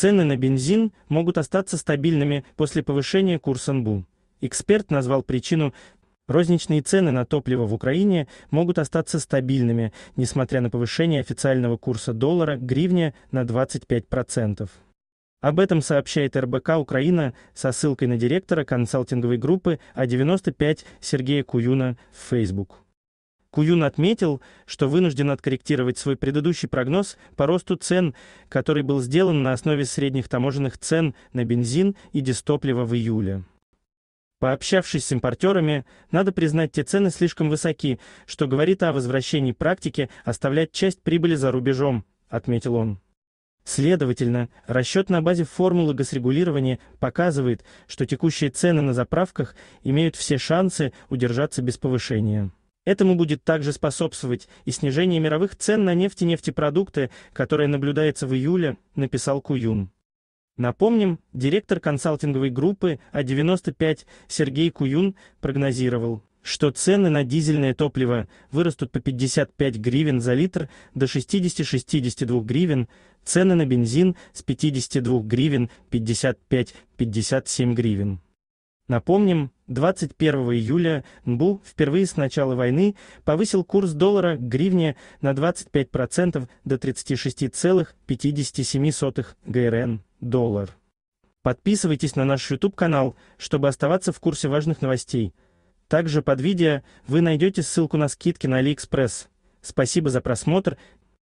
Цены на бензин могут остаться стабильными после повышения курса НБУ. Эксперт назвал причину Розничные цены на топливо в Украине могут остаться стабильными, несмотря на повышение официального курса доллара к гривне на 25%. Об этом сообщает РБК Украина со ссылкой на директора консалтинговой группы А95 Сергея Куюна в Facebook. Куюн отметил, что вынужден откорректировать свой предыдущий прогноз по росту цен, который был сделан на основе средних таможенных цен на бензин и дистопливо в июле. Пообщавшись с импортерами, надо признать, те цены слишком высоки, что говорит о возвращении практики оставлять часть прибыли за рубежом, отметил он. Следовательно, расчет на базе формулы госрегулирования показывает, что текущие цены на заправках имеют все шансы удержаться без повышения. Этому будет также способствовать и снижение мировых цен на нефть и нефтепродукты, которое наблюдается в июле, написал Куюн. Напомним, директор консалтинговой группы А95 Сергей Куюн прогнозировал, что цены на дизельное топливо вырастут по 55 гривен за литр до 60-62 гривен, цены на бензин с 52 гривен 55-57 гривен. Напомним, 21 июля НБУ впервые с начала войны повысил курс доллара к гривне на 25% до 36,57 ГРН доллар. Подписывайтесь на наш YouTube-канал, чтобы оставаться в курсе важных новостей. Также под видео вы найдете ссылку на скидки на AliExpress. Спасибо за просмотр